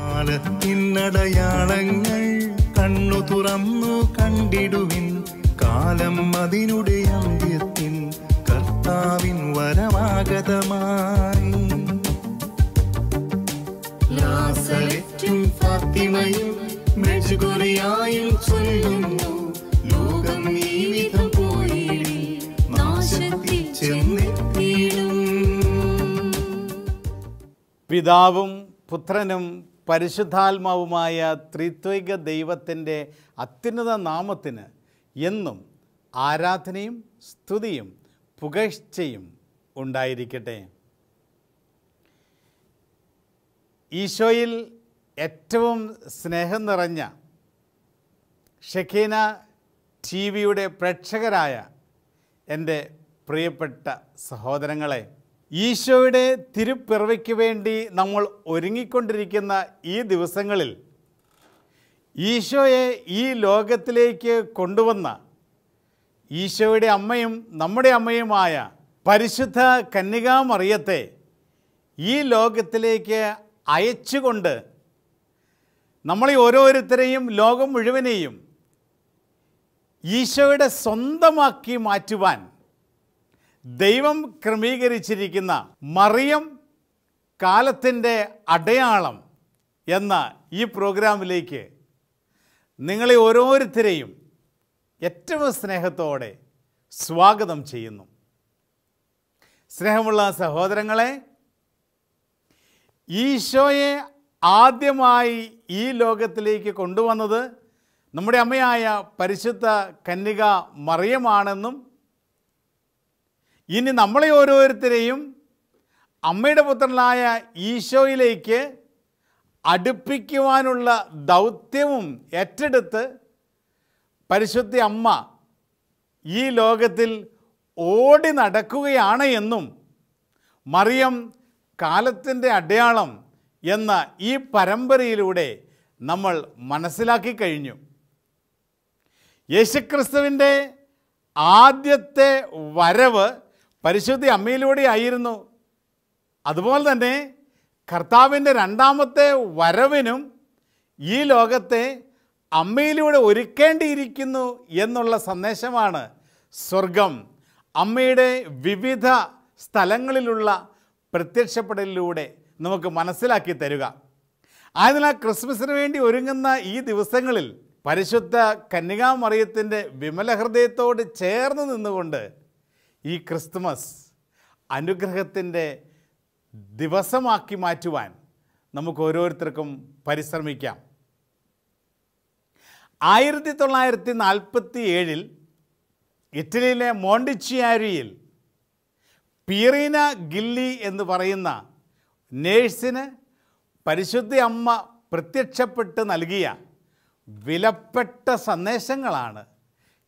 കാലത്തിനടയാളങ്ങൾ കണ്ണു തുറന്നു കണ്ടിടുവിൻ കാലം അതിനുടെ അന്ത്യത്തിൻ കർത്താവിൻ വരമാഗതമായി ഫാത്തിമയും ചൊല്ലുന്നു ലോകം പിതാവും പുത്രനും പരിശുദ്ധാത്മാവുമായ ത്രിത്വിക ദൈവത്തിൻ്റെ അത്യുന്നത നാമത്തിന് എന്നും ആരാധനയും സ്തുതിയും പുകഴ്ചയും ഉണ്ടായിരിക്കട്ടെ ഈശോയിൽ ഏറ്റവും സ്നേഹം നിറഞ്ഞ ഷെഖീന ടി വിയുടെ പ്രേക്ഷകരായ എൻ്റെ പ്രിയപ്പെട്ട സഹോദരങ്ങളെ ഈശോയുടെ തിരുപ്പിറവയ്ക്ക് വേണ്ടി നമ്മൾ ഒരുങ്ങിക്കൊണ്ടിരിക്കുന്ന ഈ ദിവസങ്ങളിൽ ഈശോയെ ഈ ലോകത്തിലേക്ക് കൊണ്ടുവന്ന ഈശോയുടെ അമ്മയും നമ്മുടെ അമ്മയുമായ പരിശുദ്ധ കന്യകാമറിയത്തെ ഈ ലോകത്തിലേക്ക് അയച്ചുകൊണ്ട് നമ്മളെ ഓരോരുത്തരെയും ലോകം മുഴുവനെയും ഈശോയുടെ സ്വന്തമാക്കി മാറ്റുവാൻ ദൈവം ക്രമീകരിച്ചിരിക്കുന്ന മറിയം കാലത്തിൻ്റെ അടയാളം എന്ന ഈ പ്രോഗ്രാമിലേക്ക് നിങ്ങളെ ഓരോരുത്തരെയും ഏറ്റവും സ്നേഹത്തോടെ സ്വാഗതം ചെയ്യുന്നു സ്നേഹമുള്ള സഹോദരങ്ങളെ ഈശോയെ ആദ്യമായി ഈ ലോകത്തിലേക്ക് കൊണ്ടുവന്നത് നമ്മുടെ അമ്മയായ പരിശുദ്ധ കന്യക മറിയമാണെന്നും ഇനി നമ്മളെ ഓരോരുത്തരെയും അമ്മയുടെ പുത്രനായ ഈശോയിലേക്ക് അടുപ്പിക്കുവാനുള്ള ദൗത്യവും ഏറ്റെടുത്ത് പരിശുദ്ധ അമ്മ ഈ ലോകത്തിൽ ഓടി നടക്കുകയാണ് എന്നും മറിയം കാലത്തിൻ്റെ അടയാളം എന്ന ഈ പരമ്പരയിലൂടെ നമ്മൾ മനസ്സിലാക്കി കഴിഞ്ഞു യേശുക്രിസ്തുവിൻ്റെ ആദ്യത്തെ വരവ് പരിശുദ്ധി അമ്മയിലൂടെ ആയിരുന്നു അതുപോലെ തന്നെ കർത്താവിൻ്റെ രണ്ടാമത്തെ വരവിനും ഈ ലോകത്തെ അമ്മയിലൂടെ ഒരുക്കേണ്ടിയിരിക്കുന്നു എന്നുള്ള സന്ദേശമാണ് സ്വർഗം അമ്മയുടെ വിവിധ സ്ഥലങ്ങളിലുള്ള പ്രത്യക്ഷപ്പെടലിലൂടെ നമുക്ക് മനസ്സിലാക്കി തരുക ആയതിനാൽ ക്രിസ്മസിന് വേണ്ടി ഒരുങ്ങുന്ന ഈ ദിവസങ്ങളിൽ പരിശുദ്ധ കന്യകാമറിയത്തിൻ്റെ വിമല ഹൃദയത്തോട് ചേർന്ന് നിന്നുകൊണ്ട് ഈ ക്രിസ്തുമസ് അനുഗ്രഹത്തിൻ്റെ ദിവസമാക്കി മാറ്റുവാൻ നമുക്ക് ഓരോരുത്തർക്കും പരിശ്രമിക്കാം ആയിരത്തി തൊള്ളായിരത്തി നാൽപ്പത്തി ഏഴിൽ ഇറ്റലിയിലെ മോണ്ടിച്ചിയാരിയിൽ പീറീന ഗില്ലി എന്ന് പറയുന്ന നേഴ്സിന് പരിശുദ്ധ അമ്മ പ്രത്യക്ഷപ്പെട്ട് നൽകിയ വിലപ്പെട്ട സന്ദേശങ്ങളാണ്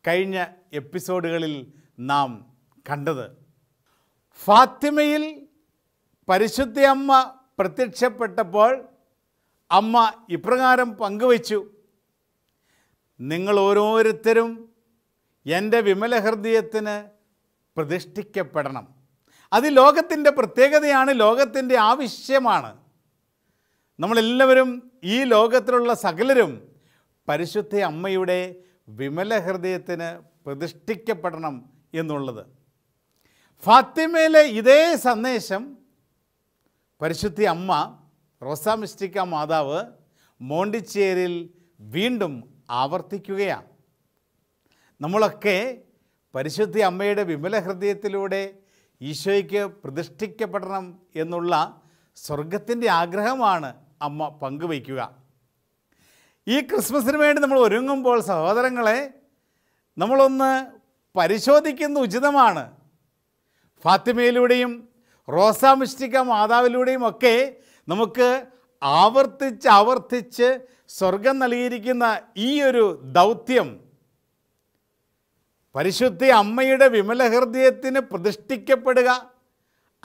കഴിഞ്ഞ എപ്പിസോഡുകളിൽ നാം കണ്ടത് ഫാത്തിമയിൽ അമ്മ പ്രത്യക്ഷപ്പെട്ടപ്പോൾ അമ്മ ഇപ്രകാരം പങ്കുവച്ചു നിങ്ങൾ ഓരോരുത്തരും എൻ്റെ വിമല ഹൃദയത്തിന് പ്രതിഷ്ഠിക്കപ്പെടണം അത് ലോകത്തിൻ്റെ പ്രത്യേകതയാണ് ലോകത്തിൻ്റെ ആവശ്യമാണ് നമ്മളെല്ലാവരും ഈ ലോകത്തിലുള്ള സകലരും പരിശുദ്ധ അമ്മയുടെ വിമല ഹൃദയത്തിന് പ്രതിഷ്ഠിക്കപ്പെടണം എന്നുള്ളത് ഫാത്തിമയിലെ ഇതേ സന്ദേശം പരിശുദ്ധി അമ്മ റോസാ മിസ്റ്റിക്ക മാതാവ് മോണ്ടിച്ചേരിൽ വീണ്ടും ആവർത്തിക്കുകയാണ് നമ്മളൊക്കെ പരിശുദ്ധി അമ്മയുടെ വിമല ഹൃദയത്തിലൂടെ ഈശോയ്ക്ക് പ്രതിഷ്ഠിക്കപ്പെടണം എന്നുള്ള സ്വർഗത്തിൻ്റെ ആഗ്രഹമാണ് അമ്മ പങ്കുവയ്ക്കുക ഈ ക്രിസ്മസിന് വേണ്ടി നമ്മൾ ഒരുങ്ങുമ്പോൾ സഹോദരങ്ങളെ നമ്മളൊന്ന് പരിശോധിക്കുന്ന ഉചിതമാണ് ഫാത്തിമയിലൂടെയും റോസാ മിസ്റ്റിക്ക മാതാവിലൂടെയും ഒക്കെ നമുക്ക് ആവർത്തിച്ച് ആവർത്തിച്ച് സ്വർഗം നൽകിയിരിക്കുന്ന ഈ ഒരു ദൗത്യം പരിശുദ്ധി അമ്മയുടെ വിമല ഹൃദയത്തിന് പ്രതിഷ്ഠിക്കപ്പെടുക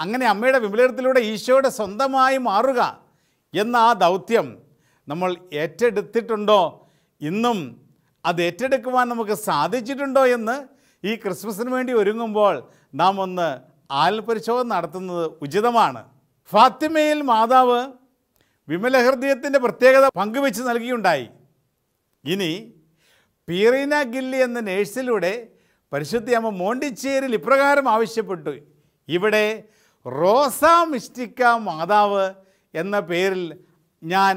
അങ്ങനെ അമ്മയുടെ വിമലഹൃദയത്തിലൂടെ ഈശോയുടെ സ്വന്തമായി മാറുക എന്ന ആ ദൗത്യം നമ്മൾ ഏറ്റെടുത്തിട്ടുണ്ടോ ഇന്നും അത് ഏറ്റെടുക്കുവാൻ നമുക്ക് സാധിച്ചിട്ടുണ്ടോ എന്ന് ഈ ക്രിസ്മസിന് വേണ്ടി ഒരുങ്ങുമ്പോൾ നാം ഒന്ന് ആൽപരിശോധന നടത്തുന്നത് ഉചിതമാണ് ഫാത്തിമയിൽ മാതാവ് വിമലഹൃദയത്തിൻ്റെ പ്രത്യേകത പങ്കുവെച്ച് നൽകിയുണ്ടായി ഇനി പീറീന ഗില്ലി എന്ന നേഴ്സിലൂടെ അമ്മ മോണ്ടിച്ചേരിൽ ഇപ്രകാരം ആവശ്യപ്പെട്ടു ഇവിടെ റോസ മിസ്റ്റിക്ക മാതാവ് എന്ന പേരിൽ ഞാൻ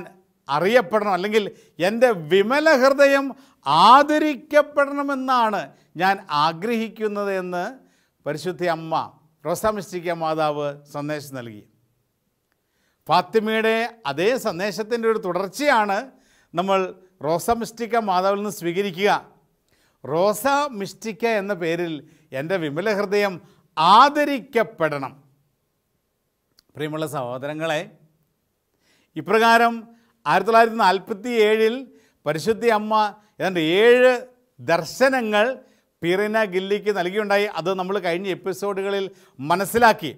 അറിയപ്പെടണം അല്ലെങ്കിൽ എൻ്റെ വിമല ഹൃദയം ആദരിക്കപ്പെടണമെന്നാണ് ഞാൻ ആഗ്രഹിക്കുന്നത് എന്ന് പരിശുദ്ധ അമ്മ റോസാമിസ്റ്റിക്ക മാതാവ് സന്ദേശം നൽകി ഫാത്തിമയുടെ അതേ സന്ദേശത്തിൻ്റെ ഒരു തുടർച്ചയാണ് നമ്മൾ റോസ മിസ്റ്റിക്ക മാതാവിൽ നിന്ന് സ്വീകരിക്കുക റോസ മിസ്റ്റിക്ക എന്ന പേരിൽ എൻ്റെ വിമല ഹൃദയം ആദരിക്കപ്പെടണം പ്രിയമുള്ള സഹോദരങ്ങളെ ഇപ്രകാരം ആയിരത്തി തൊള്ളായിരത്തി നാൽപ്പത്തി ഏഴിൽ പരിശുദ്ധി അമ്മ ഏതാണ്ട് ഏഴ് ദർശനങ്ങൾ പിറിന ഗില്ലിക്ക് നൽകിയുണ്ടായി അത് നമ്മൾ കഴിഞ്ഞ എപ്പിസോഡുകളിൽ മനസ്സിലാക്കി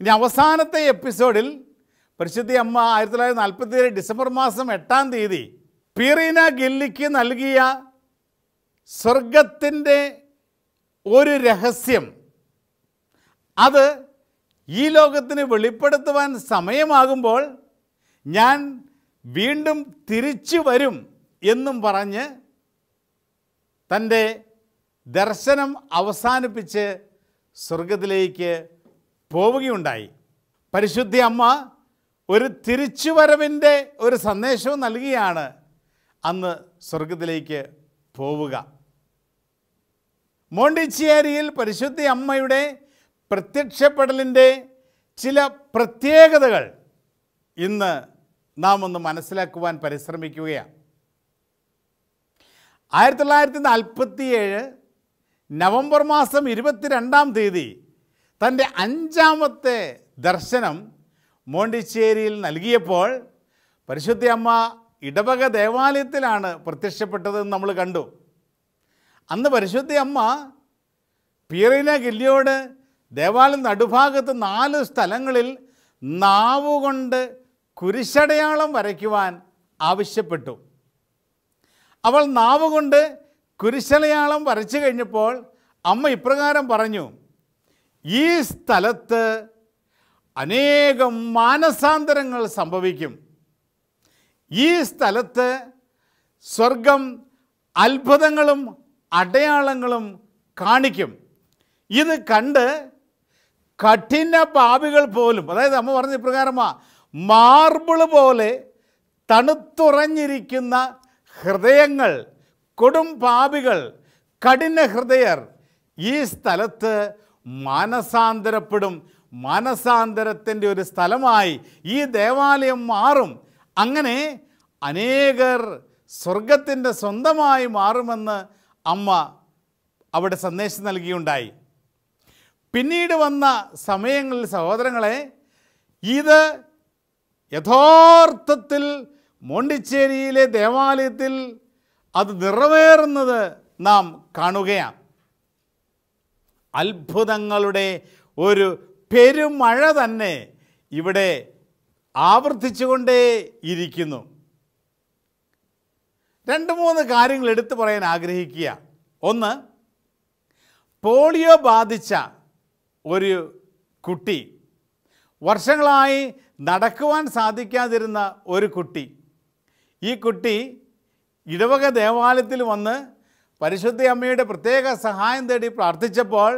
ഇനി അവസാനത്തെ എപ്പിസോഡിൽ പരിശുദ്ധി അമ്മ ആയിരത്തി തൊള്ളായിരത്തി നാൽപ്പത്തി ഡിസംബർ മാസം എട്ടാം തീയതി പിറിന ഗില്ലിക്ക് നൽകിയ സ്വർഗത്തിൻ്റെ ഒരു രഹസ്യം അത് ഈ ലോകത്തിന് വെളിപ്പെടുത്തുവാൻ സമയമാകുമ്പോൾ ഞാൻ വീണ്ടും തിരിച്ചു വരും എന്നും പറഞ്ഞ് തൻ്റെ ദർശനം അവസാനിപ്പിച്ച് സ്വർഗത്തിലേക്ക് പോവുകയുണ്ടായി പരിശുദ്ധി അമ്മ ഒരു തിരിച്ചുവരവിൻ്റെ ഒരു സന്ദേശവും നൽകിയാണ് അന്ന് സ്വർഗത്തിലേക്ക് പോവുക മോണ്ടിച്ചേരിയിൽ പരിശുദ്ധി അമ്മയുടെ പ്രത്യക്ഷപ്പെടലിൻ്റെ ചില പ്രത്യേകതകൾ ഇന്ന് നാം ഒന്ന് മനസ്സിലാക്കുവാൻ പരിശ്രമിക്കുകയാണ് ആയിരത്തി തൊള്ളായിരത്തി നാൽപ്പത്തിയേഴ് നവംബർ മാസം ഇരുപത്തിരണ്ടാം തീയതി തൻ്റെ അഞ്ചാമത്തെ ദർശനം മോണ്ടിച്ചേരിയിൽ നൽകിയപ്പോൾ പരിശുദ്ധ അമ്മ ഇടവക ദേവാലയത്തിലാണ് പ്രത്യക്ഷപ്പെട്ടതെന്ന് നമ്മൾ കണ്ടു അന്ന് പരിശുദ്ധ അമ്മ പീറിന ഗില്ലിയോട് ദേവാലയം നടുഭാഗത്ത് നാല് സ്ഥലങ്ങളിൽ നാവുകൊണ്ട് കുരിശടയാളം വരയ്ക്കുവാൻ ആവശ്യപ്പെട്ടു അവൾ നാവുകൊണ്ട് കുരിശലയാളം വരച്ചു കഴിഞ്ഞപ്പോൾ അമ്മ ഇപ്രകാരം പറഞ്ഞു ഈ സ്ഥലത്ത് അനേകം മാനസാന്തരങ്ങൾ സംഭവിക്കും ഈ സ്ഥലത്ത് സ്വർഗം അത്ഭുതങ്ങളും അടയാളങ്ങളും കാണിക്കും ഇത് കണ്ട് കഠിന പാപികൾ പോലും അതായത് അമ്മ പറഞ്ഞ ഇപ്രകാരമാണ് മാർബിൾ പോലെ തണുത്തുറഞ്ഞിരിക്കുന്ന ഹൃദയങ്ങൾ കൊടും പാപികൾ കഠിന ഹൃദയർ ഈ സ്ഥലത്ത് മാനസാന്തരപ്പെടും മാനസാന്തരത്തിൻ്റെ ഒരു സ്ഥലമായി ഈ ദേവാലയം മാറും അങ്ങനെ അനേകർ സ്വർഗത്തിൻ്റെ സ്വന്തമായി മാറുമെന്ന് അമ്മ അവിടെ സന്ദേശം നൽകിയുണ്ടായി പിന്നീട് വന്ന സമയങ്ങളിൽ സഹോദരങ്ങളെ ഇത് യഥാർത്ഥത്തിൽ മോണ്ടിച്ചേരിയിലെ ദേവാലയത്തിൽ അത് നിറവേറുന്നത് നാം കാണുകയാണ് അത്ഭുതങ്ങളുടെ ഒരു പെരുമഴ തന്നെ ഇവിടെ ആവർത്തിച്ചുകൊണ്ടേ ഇരിക്കുന്നു രണ്ട് മൂന്ന് കാര്യങ്ങൾ എടുത്തു പറയാൻ ആഗ്രഹിക്കുക ഒന്ന് പോളിയോ ബാധിച്ച ഒരു കുട്ടി വർഷങ്ങളായി നടക്കുവാൻ സാധിക്കാതിരുന്ന ഒരു കുട്ടി ഈ കുട്ടി ഇടവക ദേവാലയത്തിൽ വന്ന് പരിശുദ്ധ അമ്മയുടെ പ്രത്യേക സഹായം തേടി പ്രാർത്ഥിച്ചപ്പോൾ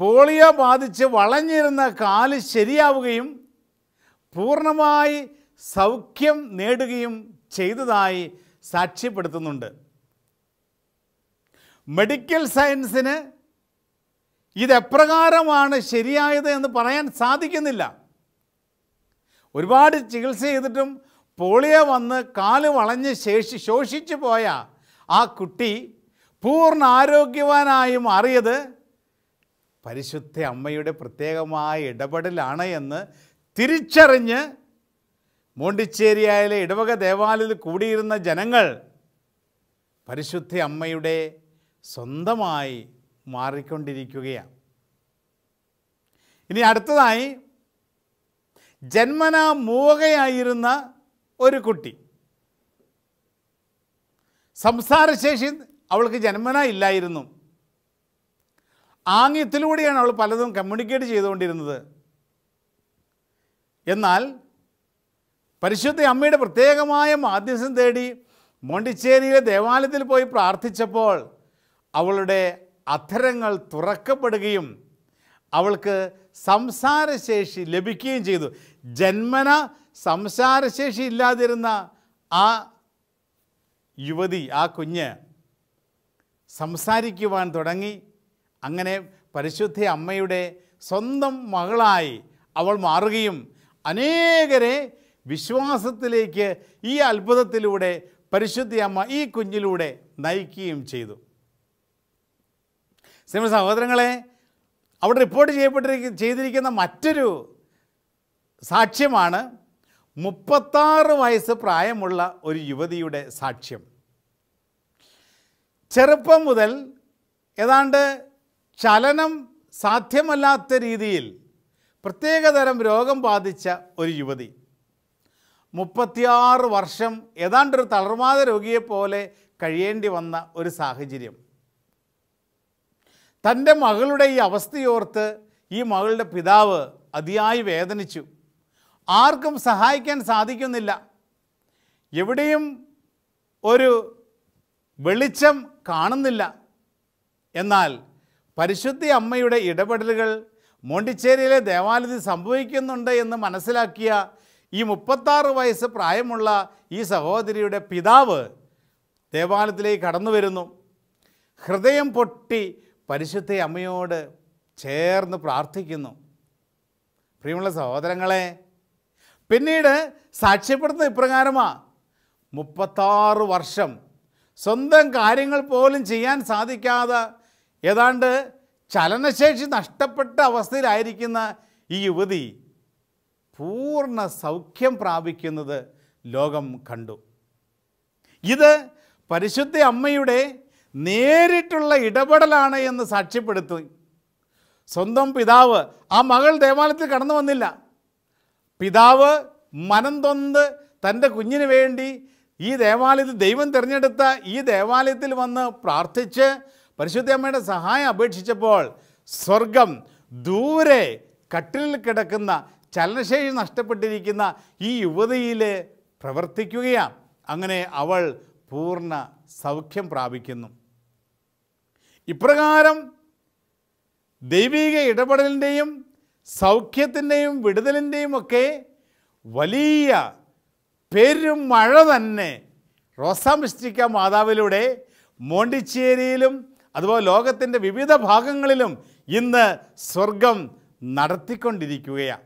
പോളിയോ ബാധിച്ച് വളഞ്ഞിരുന്ന കാല് ശരിയാവുകയും പൂർണ്ണമായി സൗഖ്യം നേടുകയും ചെയ്തതായി സാക്ഷ്യപ്പെടുത്തുന്നുണ്ട് മെഡിക്കൽ സയൻസിന് ഇതെപ്രകാരമാണ് ശരിയായത് എന്ന് പറയാൻ സാധിക്കുന്നില്ല ഒരുപാട് ചികിത്സ ചെയ്തിട്ടും പോളിയോ വന്ന് കാല് വളഞ്ഞ് ശേഷി ശോഷിച്ചു പോയ ആ കുട്ടി പൂർണ്ണ ആരോഗ്യവാനായി മാറിയത് പരിശുദ്ധ അമ്മയുടെ പ്രത്യേകമായ ഇടപെടലാണ് എന്ന് തിരിച്ചറിഞ്ഞ് മോണ്ടിച്ചേരിയായാലെ ഇടവക ദേവാലയത്തിൽ കൂടിയിരുന്ന ജനങ്ങൾ പരിശുദ്ധ അമ്മയുടെ സ്വന്തമായി മാറിക്കൊണ്ടിരിക്കുകയാണ് ഇനി അടുത്തതായി ജന്മനാ മൂവകയായിരുന്ന ഒരു കുട്ടി സംസാരശേഷി അവൾക്ക് ജന്മന ഇല്ലായിരുന്നു ആംഗ്യത്തിലൂടെയാണ് അവൾ പലതും കമ്മ്യൂണിക്കേറ്റ് ചെയ്തുകൊണ്ടിരുന്നത് എന്നാൽ പരിശുദ്ധ അമ്മയുടെ പ്രത്യേകമായ മാധ്യസ്ഥം തേടി മോണ്ടിച്ചേരിയിലെ ദേവാലയത്തിൽ പോയി പ്രാർത്ഥിച്ചപ്പോൾ അവളുടെ അധരങ്ങൾ തുറക്കപ്പെടുകയും അവൾക്ക് സംസാരശേഷി ലഭിക്കുകയും ചെയ്തു ജന്മന സംസാരശേഷി ഇല്ലാതിരുന്ന ആ യുവതി ആ കുഞ്ഞ് സംസാരിക്കുവാൻ തുടങ്ങി അങ്ങനെ പരിശുദ്ധ അമ്മയുടെ സ്വന്തം മകളായി അവൾ മാറുകയും അനേകരെ വിശ്വാസത്തിലേക്ക് ഈ അത്ഭുതത്തിലൂടെ പരിശുദ്ധി അമ്മ ഈ കുഞ്ഞിലൂടെ നയിക്കുകയും ചെയ്തു സിനിമ സഹോദരങ്ങളെ അവിടെ റിപ്പോർട്ട് ചെയ്യപ്പെട്ടിരിക്കുന്ന ചെയ്തിരിക്കുന്ന മറ്റൊരു സാക്ഷ്യമാണ് മുപ്പത്താറ് വയസ്സ് പ്രായമുള്ള ഒരു യുവതിയുടെ സാക്ഷ്യം ചെറുപ്പം മുതൽ ഏതാണ്ട് ചലനം സാധ്യമല്ലാത്ത രീതിയിൽ പ്രത്യേകതരം രോഗം ബാധിച്ച ഒരു യുവതി മുപ്പത്തിയാറ് വർഷം ഏതാണ്ടൊരു തളർമാത രോഗിയെപ്പോലെ കഴിയേണ്ടി വന്ന ഒരു സാഹചര്യം തൻ്റെ മകളുടെ ഈ അവസ്ഥയോർത്ത് ഈ മകളുടെ പിതാവ് അതിയായി വേദനിച്ചു ആർക്കും സഹായിക്കാൻ സാധിക്കുന്നില്ല എവിടെയും ഒരു വെളിച്ചം കാണുന്നില്ല എന്നാൽ പരിശുദ്ധി അമ്മയുടെ ഇടപെടലുകൾ മോണ്ടിച്ചേരിയിലെ ദേവാലയത്തിൽ സംഭവിക്കുന്നുണ്ട് എന്ന് മനസ്സിലാക്കിയ ഈ മുപ്പത്താറ് വയസ്സ് പ്രായമുള്ള ഈ സഹോദരിയുടെ പിതാവ് ദേവാലയത്തിലേക്ക് കടന്നു വരുന്നു ഹൃദയം പൊട്ടി പരിശുദ്ധ അമ്മയോട് ചേർന്ന് പ്രാർത്ഥിക്കുന്നു പ്രിയമുള്ള സഹോദരങ്ങളെ പിന്നീട് സാക്ഷ്യപ്പെടുന്ന ഇപ്രകാരമാണ് മുപ്പത്താറ് വർഷം സ്വന്തം കാര്യങ്ങൾ പോലും ചെയ്യാൻ സാധിക്കാതെ ഏതാണ്ട് ചലനശേഷി നഷ്ടപ്പെട്ട അവസ്ഥയിലായിരിക്കുന്ന ഈ യുവതി പൂർണ്ണ സൗഖ്യം പ്രാപിക്കുന്നത് ലോകം കണ്ടു ഇത് പരിശുദ്ധ അമ്മയുടെ നേരിട്ടുള്ള ഇടപെടലാണ് എന്ന് സാക്ഷ്യപ്പെടുത്തി സ്വന്തം പിതാവ് ആ മകൾ ദേവാലയത്തിൽ കടന്നു വന്നില്ല പിതാവ് മനം തൻ്റെ കുഞ്ഞിന് വേണ്ടി ഈ ദേവാലയത്തിൽ ദൈവം തിരഞ്ഞെടുത്ത ഈ ദേവാലയത്തിൽ വന്ന് പ്രാർത്ഥിച്ച് പരിശുദ്ധമ്മയുടെ സഹായം അപേക്ഷിച്ചപ്പോൾ സ്വർഗം ദൂരെ കട്ടിലിൽ കിടക്കുന്ന ചലനശേഷി നഷ്ടപ്പെട്ടിരിക്കുന്ന ഈ യുവതിയിൽ പ്രവർത്തിക്കുകയാണ് അങ്ങനെ അവൾ പൂർണ്ണ സൗഖ്യം പ്രാപിക്കുന്നു ഇപ്രകാരം ദൈവിക ഇടപെടലിൻ്റെയും സൗഖ്യത്തിൻ്റെയും വിടുതലിൻ്റെയും ഒക്കെ വലിയ പെരുമഴ മഴ തന്നെ റോസാമിസ്റ്റിക്ക മാതാവിലൂടെ മോണ്ടിച്ചേരിയിലും അതുപോലെ ലോകത്തിൻ്റെ വിവിധ ഭാഗങ്ങളിലും ഇന്ന് സ്വർഗം നടത്തിക്കൊണ്ടിരിക്കുകയാണ്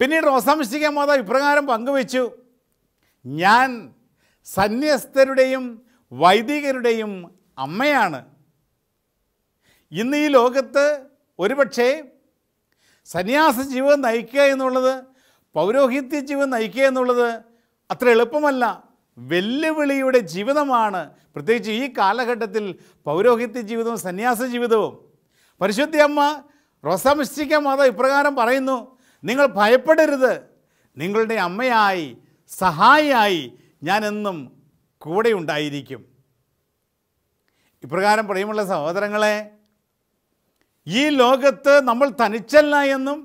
പിന്നീട് റോസാമിസ്റ്റിക്ക മാതാവ് ഇപ്രകാരം പങ്കുവച്ചു ഞാൻ സന്യസ്തരുടെയും വൈദികരുടെയും അമ്മയാണ് ഇന്ന് ഈ ലോകത്ത് ഒരുപക്ഷേ സന്യാസ ജീവിതം നയിക്കുക എന്നുള്ളത് പൗരോഹിത്യ ജീവിതം നയിക്കുക എന്നുള്ളത് അത്ര എളുപ്പമല്ല വെല്ലുവിളിയുടെ ജീവിതമാണ് പ്രത്യേകിച്ച് ഈ കാലഘട്ടത്തിൽ പൗരോഹിത്യ ജീവിതവും സന്യാസ ജീവിതവും പരിശുദ്ധി അമ്മ റോസാമിസ്റ്റിക്ക മാത ഇപ്രകാരം പറയുന്നു നിങ്ങൾ ഭയപ്പെടരുത് നിങ്ങളുടെ അമ്മയായി സഹായിയായി ഞാനെന്നും കൂടെ ഉണ്ടായിരിക്കും ഇപ്രകാരം പ്രിയമുള്ള സഹോദരങ്ങളെ ഈ ലോകത്ത് നമ്മൾ തനിച്ചല്ല എന്നും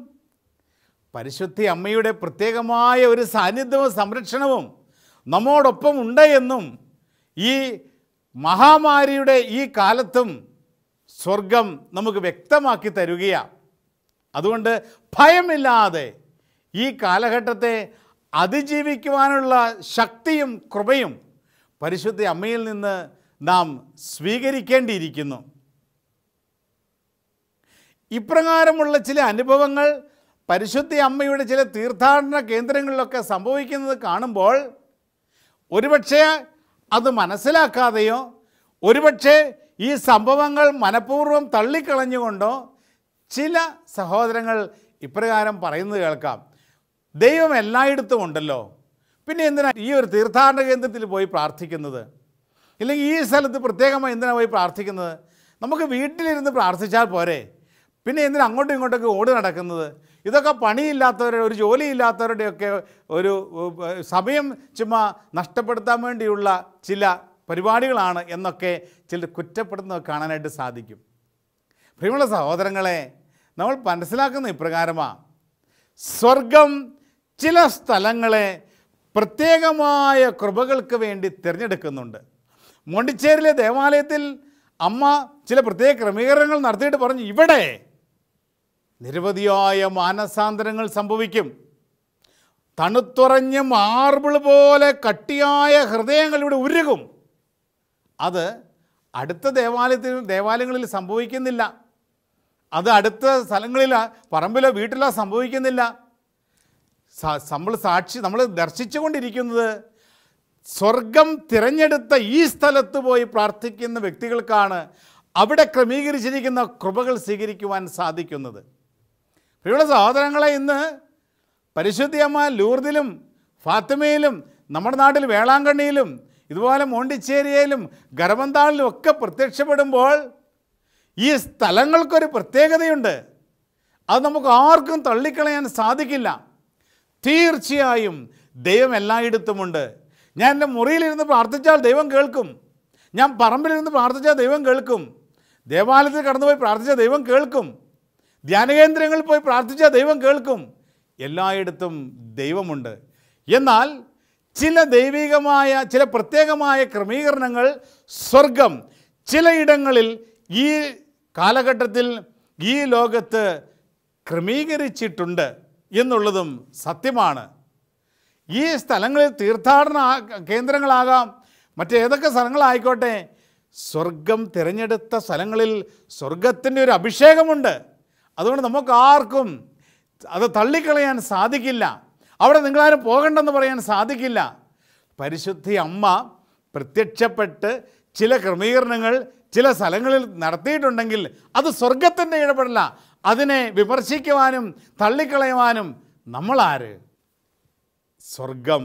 പരിശുദ്ധി അമ്മയുടെ പ്രത്യേകമായ ഒരു സാന്നിധ്യവും സംരക്ഷണവും നമ്മോടൊപ്പം ഉണ്ട് എന്നും ഈ മഹാമാരിയുടെ ഈ കാലത്തും സ്വർഗം നമുക്ക് വ്യക്തമാക്കി തരുകയാണ് അതുകൊണ്ട് ഭയമില്ലാതെ ഈ കാലഘട്ടത്തെ അതിജീവിക്കുവാനുള്ള ശക്തിയും കൃപയും പരിശുദ്ധ അമ്മയിൽ നിന്ന് നാം സ്വീകരിക്കേണ്ടിയിരിക്കുന്നു ഇപ്രകാരമുള്ള ചില അനുഭവങ്ങൾ പരിശുദ്ധി അമ്മയുടെ ചില തീർത്ഥാടന കേന്ദ്രങ്ങളിലൊക്കെ സംഭവിക്കുന്നത് കാണുമ്പോൾ ഒരുപക്ഷെ അത് മനസ്സിലാക്കാതെയോ ഒരുപക്ഷെ ഈ സംഭവങ്ങൾ മനഃപൂർവ്വം തള്ളിക്കളഞ്ഞുകൊണ്ടോ ചില സഹോദരങ്ങൾ ഇപ്രകാരം പറയുന്നത് കേൾക്കാം ദൈവം എല്ലായിടത്തും ഉണ്ടല്ലോ പിന്നെ എന്തിനാണ് ഈ ഒരു തീർത്ഥാടന കേന്ദ്രത്തിൽ പോയി പ്രാർത്ഥിക്കുന്നത് ഇല്ലെങ്കിൽ ഈ സ്ഥലത്ത് പ്രത്യേകമായി എന്തിനാണ് പോയി പ്രാർത്ഥിക്കുന്നത് നമുക്ക് വീട്ടിലിരുന്ന് പ്രാർത്ഥിച്ചാൽ പോരെ പിന്നെ എന്തിനാ അങ്ങോട്ടും ഇങ്ങോട്ടൊക്കെ ഓടി നടക്കുന്നത് ഇതൊക്കെ പണിയില്ലാത്തവരുടെ ഒരു ജോലിയില്ലാത്തവരുടെയൊക്കെ ഒരു സമയം ചുമ്മാ നഷ്ടപ്പെടുത്താൻ വേണ്ടിയുള്ള ചില പരിപാടികളാണ് എന്നൊക്കെ ചിലർ കുറ്റപ്പെടുന്നത് കാണാനായിട്ട് സാധിക്കും പ്രിയമുള്ള സഹോദരങ്ങളെ നമ്മൾ മനസ്സിലാക്കുന്ന ഇപ്രകാരമാണ് സ്വർഗം ചില സ്ഥലങ്ങളെ പ്രത്യേകമായ കൃപകൾക്ക് വേണ്ടി തിരഞ്ഞെടുക്കുന്നുണ്ട് മോണ്ടിച്ചേരിലെ ദേവാലയത്തിൽ അമ്മ ചില പ്രത്യേക ക്രമീകരണങ്ങൾ നടത്തിയിട്ട് പറഞ്ഞു ഇവിടെ നിരവധിയായ മാനസാന്തരങ്ങൾ സംഭവിക്കും തണുത്തുറഞ്ഞ മാർബിൾ പോലെ കട്ടിയായ ഹൃദയങ്ങൾ ഇവിടെ ഉരുകും അത് അടുത്ത ദേവാലയത്തിൽ ദേവാലയങ്ങളിൽ സംഭവിക്കുന്നില്ല അത് അടുത്ത സ്ഥലങ്ങളിലോ പറമ്പിലോ വീട്ടിലോ സംഭവിക്കുന്നില്ല നമ്മൾ സാക്ഷി നമ്മൾ ദർശിച്ചുകൊണ്ടിരിക്കുന്നത് സ്വർഗം തിരഞ്ഞെടുത്ത ഈ സ്ഥലത്ത് പോയി പ്രാർത്ഥിക്കുന്ന വ്യക്തികൾക്കാണ് അവിടെ ക്രമീകരിച്ചിരിക്കുന്ന കൃപകൾ സ്വീകരിക്കുവാൻ സാധിക്കുന്നത് പ്രിയുള്ള സഹോദരങ്ങളെ ഇന്ന് പരിശുദ്ധിയമ്മ ലൂർദിലും ഫാത്തിമയിലും നമ്മുടെ നാട്ടിൽ വേളാങ്കണ്ണിയിലും ഇതുപോലെ മോണ്ടിച്ചേരിയയിലും ഗർഭന്താളിലും ഒക്കെ പ്രത്യക്ഷപ്പെടുമ്പോൾ ഈ സ്ഥലങ്ങൾക്കൊരു പ്രത്യേകതയുണ്ട് അത് നമുക്ക് ആർക്കും തള്ളിക്കളയാൻ സാധിക്കില്ല തീർച്ചയായും ദൈവം എല്ലായിടത്തുമുണ്ട് ഞാൻ എൻ്റെ മുറിയിലിരുന്ന് പ്രാർത്ഥിച്ചാൽ ദൈവം കേൾക്കും ഞാൻ പറമ്പിലിരുന്ന് പ്രാർത്ഥിച്ചാൽ ദൈവം കേൾക്കും ദേവാലയത്തിൽ കടന്നുപോയി പ്രാർത്ഥിച്ചാൽ ദൈവം കേൾക്കും ധ്യാനകേന്ദ്രങ്ങളിൽ പോയി പ്രാർത്ഥിച്ചാൽ ദൈവം കേൾക്കും എല്ലായിടത്തും ദൈവമുണ്ട് എന്നാൽ ചില ദൈവികമായ ചില പ്രത്യേകമായ ക്രമീകരണങ്ങൾ സ്വർഗം ചിലയിടങ്ങളിൽ ഈ കാലഘട്ടത്തിൽ ഈ ലോകത്ത് ക്രമീകരിച്ചിട്ടുണ്ട് എന്നുള്ളതും സത്യമാണ് ഈ സ്ഥലങ്ങളിൽ തീർത്ഥാടന കേന്ദ്രങ്ങളാകാം മറ്റേതൊക്കെ സ്ഥലങ്ങളായിക്കോട്ടെ സ്വർഗം തിരഞ്ഞെടുത്ത സ്ഥലങ്ങളിൽ സ്വർഗത്തിൻ്റെ ഒരു അഭിഷേകമുണ്ട് അതുകൊണ്ട് നമുക്ക് ആർക്കും അത് തള്ളിക്കളയാൻ സാധിക്കില്ല അവിടെ നിങ്ങളാരും പോകണ്ടെന്ന് പറയാൻ സാധിക്കില്ല പരിശുദ്ധി അമ്മ പ്രത്യക്ഷപ്പെട്ട് ചില ക്രമീകരണങ്ങൾ ചില സ്ഥലങ്ങളിൽ നടത്തിയിട്ടുണ്ടെങ്കിൽ അത് സ്വർഗത്തിൻ്റെ ഇടപെടല അതിനെ വിമർശിക്കുവാനും തള്ളിക്കളയുവാനും നമ്മളാര് സ്വർഗം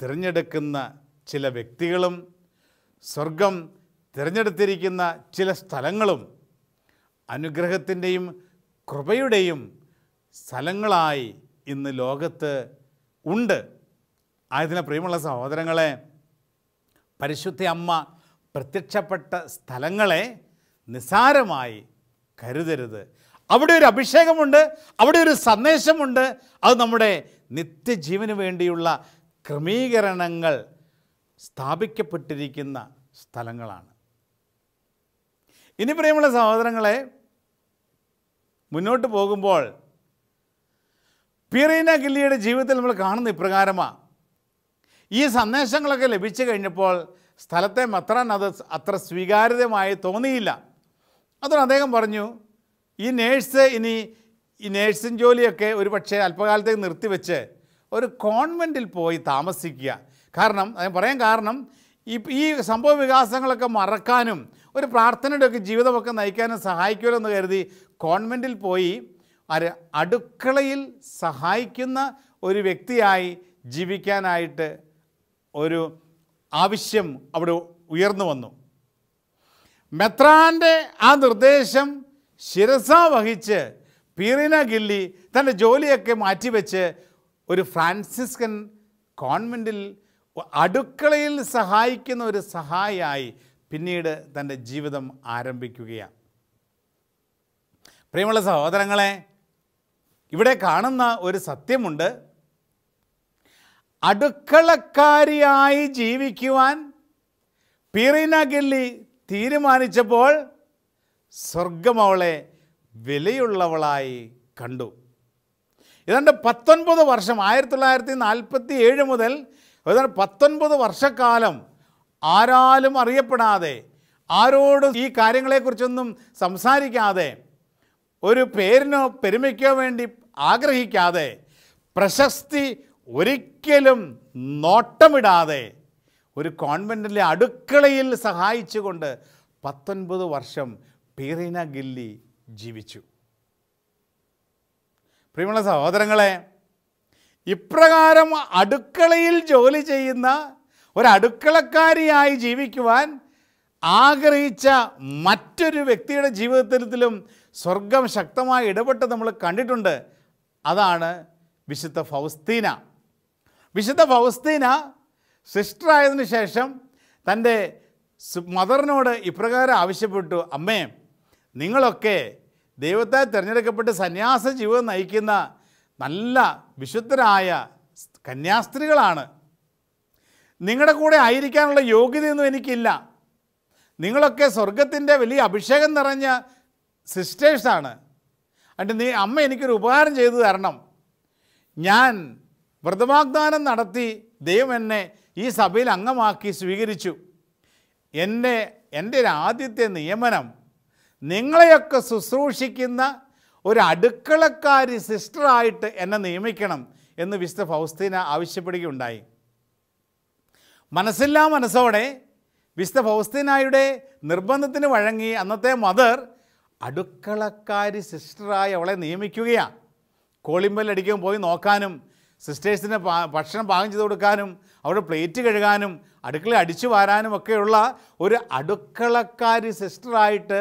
തിരഞ്ഞെടുക്കുന്ന ചില വ്യക്തികളും സ്വർഗം തിരഞ്ഞെടുത്തിരിക്കുന്ന ചില സ്ഥലങ്ങളും അനുഗ്രഹത്തിൻ്റെയും കൃപയുടെയും സ്ഥലങ്ങളായി ഇന്ന് ലോകത്ത് ഉണ്ട് ആയതിനെ പ്രിയമുള്ള സഹോദരങ്ങളെ പരിശുദ്ധ അമ്മ പ്രത്യക്ഷപ്പെട്ട സ്ഥലങ്ങളെ നിസാരമായി കരുതരുത് അവിടെ ഒരു അഭിഷേകമുണ്ട് അവിടെ ഒരു സന്ദേശമുണ്ട് അത് നമ്മുടെ നിത്യജീവന് വേണ്ടിയുള്ള ക്രമീകരണങ്ങൾ സ്ഥാപിക്കപ്പെട്ടിരിക്കുന്ന സ്ഥലങ്ങളാണ് ഇനി പ്രിയമുള്ള സഹോദരങ്ങളെ മുന്നോട്ട് പോകുമ്പോൾ പിറീന ഗില്ലിയുടെ ജീവിതത്തിൽ നമ്മൾ കാണുന്ന ഇപ്രകാരമാണ് ഈ സന്ദേശങ്ങളൊക്കെ ലഭിച്ചു കഴിഞ്ഞപ്പോൾ സ്ഥലത്തെ മെത്രാൻ അത് അത്ര സ്വീകാര്യതമായി തോന്നിയില്ല അതുകൊണ്ട് അദ്ദേഹം പറഞ്ഞു ഈ നേഴ്സ് ഇനി ഈ നേഴ്സിംഗ് ജോലിയൊക്കെ ഒരു പക്ഷേ അല്പകാലത്തേക്ക് നിർത്തിവെച്ച് ഒരു കോൺവെൻറ്റിൽ പോയി താമസിക്കുക കാരണം അദ്ദേഹം പറയാൻ കാരണം ഈ ഈ സംഭവ വികാസങ്ങളൊക്കെ മറക്കാനും ഒരു പ്രാർത്ഥനയുടെയൊക്കെ ജീവിതമൊക്കെ നയിക്കാനും സഹായിക്കുമല്ലോ എന്ന് കരുതി കോൺവെൻറ്റിൽ പോയി ആര് അടുക്കളയിൽ സഹായിക്കുന്ന ഒരു വ്യക്തിയായി ജീവിക്കാനായിട്ട് ഒരു ആവശ്യം അവിടെ ഉയർന്നു വന്നു മെത്രാൻ്റെ ആ നിർദ്ദേശം ശിരസ വഹിച്ച് പീറിന ഗില്ലി തൻ്റെ ജോലിയൊക്കെ മാറ്റിവെച്ച് ഒരു ഫ്രാൻസിസ്കൻ കോൺവെൻറ്റിൽ അടുക്കളയിൽ സഹായിക്കുന്ന ഒരു സഹായിയായി പിന്നീട് തൻ്റെ ജീവിതം ആരംഭിക്കുകയാണ് പ്രിയമുള്ള സഹോദരങ്ങളെ ഇവിടെ കാണുന്ന ഒരു സത്യമുണ്ട് അടുക്കളക്കാരിയായി ജീവിക്കുവാൻ പിറിന ഗില്ലി തീരുമാനിച്ചപ്പോൾ സ്വർഗം അവളെ വിലയുള്ളവളായി കണ്ടു ഏതാണ്ട് പത്തൊൻപത് വർഷം ആയിരത്തി തൊള്ളായിരത്തി നാൽപ്പത്തി ഏഴ് മുതൽ ഏതാണ്ട് പത്തൊൻപത് വർഷക്കാലം ആരാലും അറിയപ്പെടാതെ ആരോടും ഈ കാര്യങ്ങളെക്കുറിച്ചൊന്നും സംസാരിക്കാതെ ഒരു പേരിനോ പെരുമയ്ക്കോ വേണ്ടി ആഗ്രഹിക്കാതെ പ്രശസ്തി ഒരിക്കലും നോട്ടമിടാതെ ഒരു കോൺവെൻറ്റിലെ അടുക്കളയിൽ സഹായിച്ചുകൊണ്ട് പത്തൊൻപത് വർഷം പീറിന ഗില്ലി ജീവിച്ചു പ്രിയമുള്ള സഹോദരങ്ങളെ ഇപ്രകാരം അടുക്കളയിൽ ജോലി ചെയ്യുന്ന ഒരടുക്കളക്കാരിയായി ജീവിക്കുവാൻ ആഗ്രഹിച്ച മറ്റൊരു വ്യക്തിയുടെ ജീവിതത്തിലും സ്വർഗം ശക്തമായി ഇടപെട്ട് നമ്മൾ കണ്ടിട്ടുണ്ട് അതാണ് വിശുദ്ധ ഫൗസ്തീന വിശുദ്ധ ഫൗസ്തീന സിസ്റ്റർ ആയതിനു ശേഷം തൻ്റെ മദറിനോട് ഇപ്രകാരം ആവശ്യപ്പെട്ടു അമ്മേ നിങ്ങളൊക്കെ ദൈവത്തെ തിരഞ്ഞെടുക്കപ്പെട്ട് സന്യാസ ജീവിതം നയിക്കുന്ന നല്ല വിശുദ്ധരായ കന്യാസ്ത്രീകളാണ് നിങ്ങളുടെ കൂടെ ആയിരിക്കാനുള്ള യോഗ്യതയൊന്നും എനിക്കില്ല നിങ്ങളൊക്കെ സ്വർഗത്തിൻ്റെ വലിയ അഭിഷേകം നിറഞ്ഞ സിസ്റ്റേഴ്സാണ് അണ്ട് നീ അമ്മ എനിക്കൊരു ഉപകാരം ചെയ്തു തരണം ഞാൻ വ്രതവാഗ്ദാനം നടത്തി ദൈവം എന്നെ ഈ സഭയിൽ അംഗമാക്കി സ്വീകരിച്ചു എൻ്റെ എൻ്റെ ഒരു ആദ്യത്തെ നിയമനം നിങ്ങളെയൊക്കെ ശുശ്രൂഷിക്കുന്ന ഒരു അടുക്കളക്കാരി സിസ്റ്ററായിട്ട് എന്നെ നിയമിക്കണം എന്ന് വിശുദ്ധ ഫൗസ്തീന ആവശ്യപ്പെടുകയുണ്ടായി മനസ്സില്ലാ മനസ്സോടെ വിശുദ്ധ ഫൗസ്തീനായുടെ നിർബന്ധത്തിന് വഴങ്ങി അന്നത്തെ മദർ അടുക്കളക്കാരി സിസ്റ്ററായി അവളെ നിയമിക്കുകയാണ് അടിക്കാൻ പോയി നോക്കാനും സിസ്റ്റേഴ്സിന് ഭക്ഷണം പാകം ചെയ്ത് കൊടുക്കാനും അവരുടെ പ്ലേറ്റ് കഴുകാനും അടുക്കള അടിച്ചു വാരാനും ഒക്കെയുള്ള ഒരു അടുക്കളക്കാരി സിസ്റ്ററായിട്ട്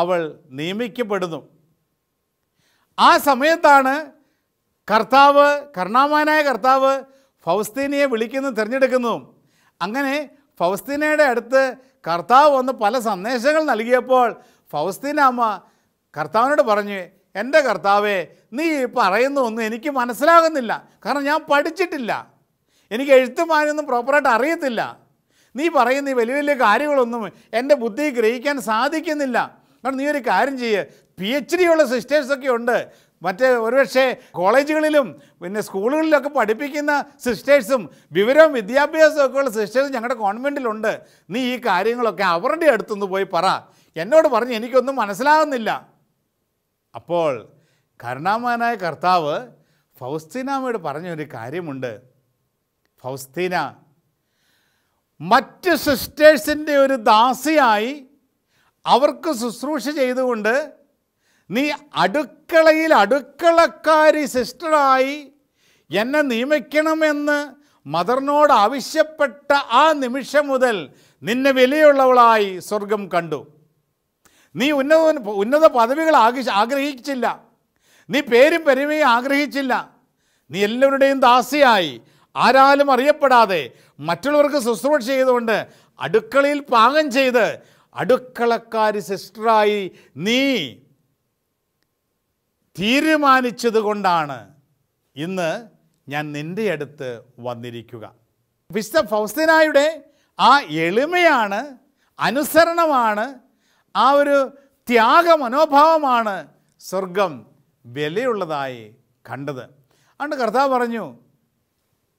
അവൾ നിയമിക്കപ്പെടുന്നു ആ സമയത്താണ് കർത്താവ് കർണാമാനായ കർത്താവ് ഫൗസ്തീനിയെ വിളിക്കുന്നു തിരഞ്ഞെടുക്കുന്നതും അങ്ങനെ ഫൗസ്തീനയുടെ അടുത്ത് കർത്താവ് വന്ന് പല സന്ദേശങ്ങൾ നൽകിയപ്പോൾ ഫൗസ്തീന അമ്മ കർത്താവിനോട് പറഞ്ഞ് എൻ്റെ കർത്താവേ നീ പറയുന്ന ഒന്നും എനിക്ക് മനസ്സിലാകുന്നില്ല കാരണം ഞാൻ പഠിച്ചിട്ടില്ല എനിക്ക് എഴുത്തുമാനൊന്നും പ്രോപ്പറായിട്ട് അറിയത്തില്ല നീ പറയുന്ന ഈ വലിയ വലിയ കാര്യങ്ങളൊന്നും എൻ്റെ ബുദ്ധി ഗ്രഹിക്കാൻ സാധിക്കുന്നില്ല കാരണം നീ ഒരു കാര്യം ചെയ്യുക പി എച്ച് ഡി ഉള്ള സിസ്റ്റേഴ്സൊക്കെ ഉണ്ട് മറ്റ് ഒരുപക്ഷെ കോളേജുകളിലും പിന്നെ സ്കൂളുകളിലൊക്കെ പഠിപ്പിക്കുന്ന സിസ്റ്റേഴ്സും വിവരവും വിദ്യാഭ്യാസവും ഉള്ള സിസ്റ്റേഴ്സ് ഞങ്ങളുടെ കോൺവെൻറ്റിലുണ്ട് നീ ഈ കാര്യങ്ങളൊക്കെ അവരുടെ അടുത്തുനിന്ന് പോയി പറ എന്നോട് പറഞ്ഞ് എനിക്കൊന്നും മനസ്സിലാകുന്നില്ല അപ്പോൾ കരുണാമാനായ കർത്താവ് ഫൗസ്തീനാമയോട് പറഞ്ഞൊരു കാര്യമുണ്ട് ഫൗസ്തീന മറ്റ് സിസ്റ്റേഴ്സിൻ്റെ ഒരു ദാസിയായി അവർക്ക് ശുശ്രൂഷ ചെയ്തുകൊണ്ട് നീ അടുക്കളയിൽ അടുക്കളക്കാരി സിസ്റ്ററായി എന്നെ നിയമിക്കണമെന്ന് മദറിനോട് ആവശ്യപ്പെട്ട ആ നിമിഷം മുതൽ നിന്നെ വിലയുള്ളവളായി സ്വർഗം കണ്ടു നീ ഉന്നത ഉന്നത പദവികൾ ആഗ്രഹിച്ചില്ല നീ പേരും പെരുമയും ആഗ്രഹിച്ചില്ല നീ എല്ലാവരുടെയും ദാസിയായി ആരാലും അറിയപ്പെടാതെ മറ്റുള്ളവർക്ക് ശുശ്രൂഷ ചെയ്തുകൊണ്ട് അടുക്കളയിൽ പാകം ചെയ്ത് അടുക്കളക്കാരി സിസ്റ്ററായി നീ തീരുമാനിച്ചതുകൊണ്ടാണ് ഇന്ന് ഞാൻ നിൻ്റെ അടുത്ത് വന്നിരിക്കുക വിശുദ്ധ ഫൗസ്തനായുടെ ആ എളിമയാണ് അനുസരണമാണ് ആ ഒരു ത്യാഗ മനോഭാവമാണ് സ്വർഗം വിലയുള്ളതായി കണ്ടത് അതുകൊണ്ട് കർത്താവ് പറഞ്ഞു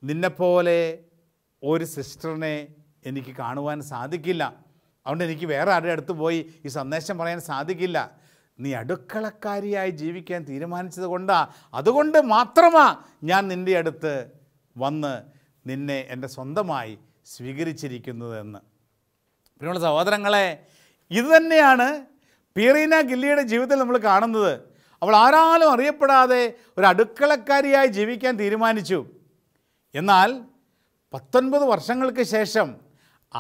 നിന്നെപ്പോലെ ഒരു സിസ്റ്ററിനെ എനിക്ക് കാണുവാൻ സാധിക്കില്ല അതുകൊണ്ട് എനിക്ക് വേറെ ആരുടെ അടുത്ത് പോയി ഈ സന്ദേശം പറയാൻ സാധിക്കില്ല നീ അടുക്കളക്കാരിയായി ജീവിക്കാൻ തീരുമാനിച്ചത് കൊണ്ടാ അതുകൊണ്ട് മാത്രമാ ഞാൻ നിൻ്റെ അടുത്ത് വന്ന് നിന്നെ എൻ്റെ സ്വന്തമായി സ്വീകരിച്ചിരിക്കുന്നതെന്ന് പിന്നെ സഹോദരങ്ങളെ ഇതുതന്നെയാണ് പീറീന ഗില്ലിയുടെ ജീവിതത്തിൽ നമ്മൾ കാണുന്നത് അവൾ ആരാലും അറിയപ്പെടാതെ ഒരു അടുക്കളക്കാരിയായി ജീവിക്കാൻ തീരുമാനിച്ചു എന്നാൽ പത്തൊൻപത് വർഷങ്ങൾക്ക് ശേഷം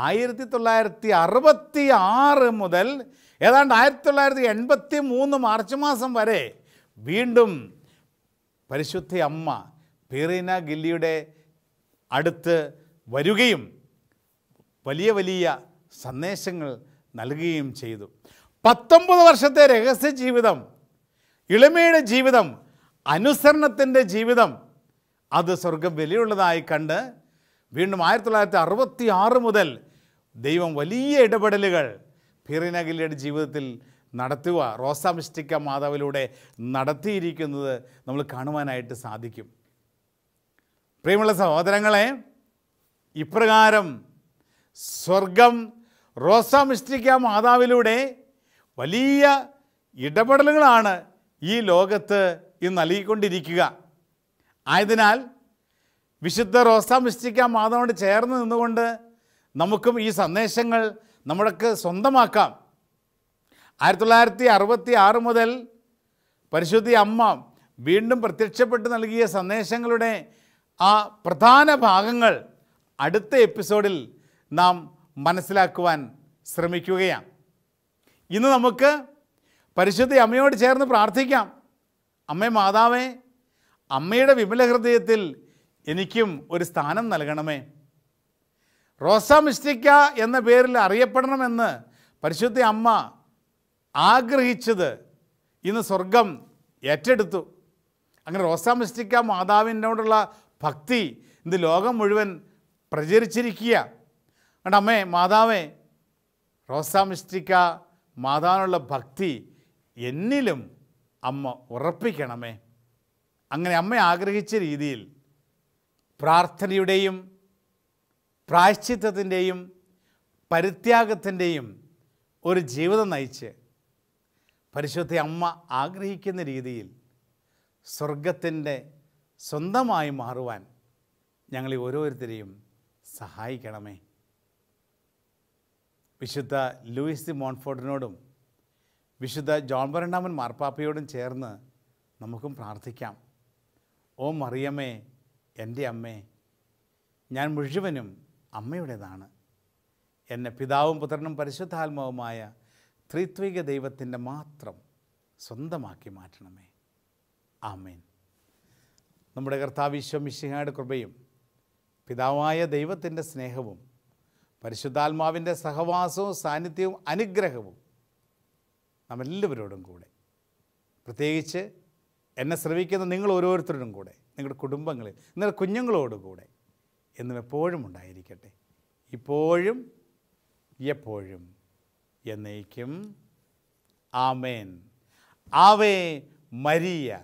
ആയിരത്തി തൊള്ളായിരത്തി അറുപത്തി ആറ് മുതൽ ഏതാണ്ട് ആയിരത്തി തൊള്ളായിരത്തി എൺപത്തി മൂന്ന് മാർച്ച് മാസം വരെ വീണ്ടും പരിശുദ്ധ അമ്മ പീറീന ഗില്ലിയുടെ അടുത്ത് വരികയും വലിയ വലിയ സന്ദേശങ്ങൾ നൽകുകയും ചെയ്തു പത്തൊമ്പത് വർഷത്തെ രഹസ്യ ജീവിതം ഇളമയുടെ ജീവിതം അനുസരണത്തിൻ്റെ ജീവിതം അത് സ്വർഗം വിലയുള്ളതായി കണ്ട് വീണ്ടും ആയിരത്തി തൊള്ളായിരത്തി അറുപത്തി ആറ് മുതൽ ദൈവം വലിയ ഇടപെടലുകൾ ഫിറിനഗിലിയുടെ ജീവിതത്തിൽ നടത്തുക റോസാ മാതാവിലൂടെ നടത്തിയിരിക്കുന്നത് നമ്മൾ കാണുവാനായിട്ട് സാധിക്കും പ്രിയമുള്ള സഹോദരങ്ങളെ ഇപ്രകാരം സ്വർഗം റോസാ മാതാവിലൂടെ വലിയ ഇടപെടലുകളാണ് ഈ ലോകത്ത് ഇന്ന് നൽകിക്കൊണ്ടിരിക്കുക ആയതിനാൽ വിശുദ്ധ റോസാ മിസ്റ്റിക്ക മാതാവിനോട് ചേർന്ന് നിന്നുകൊണ്ട് നമുക്കും ഈ സന്ദേശങ്ങൾ നമ്മൾക്ക് സ്വന്തമാക്കാം ആയിരത്തി തൊള്ളായിരത്തി അറുപത്തി ആറ് മുതൽ പരിശുദ്ധി അമ്മ വീണ്ടും പ്രത്യക്ഷപ്പെട്ട് നൽകിയ സന്ദേശങ്ങളുടെ ആ പ്രധാന ഭാഗങ്ങൾ അടുത്ത എപ്പിസോഡിൽ നാം മനസ്സിലാക്കുവാൻ ശ്രമിക്കുകയാണ് ഇന്ന് നമുക്ക് പരിശുദ്ധി അമ്മയോട് ചേർന്ന് പ്രാർത്ഥിക്കാം അമ്മേ മാതാവേ അമ്മയുടെ വിമല ഹൃദയത്തിൽ എനിക്കും ഒരു സ്ഥാനം നൽകണമേ റോസ മിസ്റ്റിക്ക എന്ന പേരിൽ അറിയപ്പെടണമെന്ന് പരിശുദ്ധ അമ്മ ആഗ്രഹിച്ചത് ഇന്ന് സ്വർഗം ഏറ്റെടുത്തു അങ്ങനെ റോസ മിസ്റ്റിക്ക മാതാവിനോടുള്ള ഭക്തി ഇന്ന് ലോകം മുഴുവൻ പ്രചരിച്ചിരിക്കുക അതുകൊണ്ട് അമ്മേ മാതാവേ റോസ മിസ്റ്റിക്ക മാതാവിനുള്ള ഭക്തി എന്നിലും അമ്മ ഉറപ്പിക്കണമേ അങ്ങനെ അമ്മ ആഗ്രഹിച്ച രീതിയിൽ പ്രാർത്ഥനയുടെയും പ്രായശ്ചിത്തത്തിൻ്റെയും പരിത്യാഗത്തിൻ്റെയും ഒരു ജീവിതം നയിച്ച് പരിശുദ്ധ അമ്മ ആഗ്രഹിക്കുന്ന രീതിയിൽ സ്വർഗത്തിൻ്റെ സ്വന്തമായി മാറുവാൻ ഞങ്ങളെ ഓരോരുത്തരെയും സഹായിക്കണമേ വിശുദ്ധ ലൂയിസ് ദി മോൺഫോർഡിനോടും വിശുദ്ധ ജോൺ ബരണ്ടാമൻ മാർപ്പാപ്പയോടും ചേർന്ന് നമുക്കും പ്രാർത്ഥിക്കാം ഓ മറിയമ്മേ എൻ്റെ അമ്മേ ഞാൻ മുഴുവനും അമ്മയുടേതാണ് എന്നെ പിതാവും പുത്രനും പരിശുദ്ധാത്മാവുമായ ത്രിത്വിക ദൈവത്തിൻ്റെ മാത്രം സ്വന്തമാക്കി മാറ്റണമേ ആമേൻ നമ്മുടെ കർത്താവിശ്വം മിശിഹയുടെ കൃപയും പിതാവായ ദൈവത്തിൻ്റെ സ്നേഹവും പരിശുദ്ധാത്മാവിൻ്റെ സഹവാസവും സാന്നിധ്യവും അനുഗ്രഹവും നമ്മെല്ലാവരോടും കൂടെ പ്രത്യേകിച്ച് എന്നെ ശ്രമിക്കുന്ന നിങ്ങൾ ഓരോരുത്തരോടും കൂടെ നിങ്ങളുടെ കുടുംബങ്ങളിൽ നിങ്ങളുടെ കുഞ്ഞുങ്ങളോടുകൂടെ എന്നും എപ്പോഴും ഉണ്ടായിരിക്കട്ടെ ഇപ്പോഴും എപ്പോഴും എന്നേക്കും ആമേൻ ആവേ മരിയ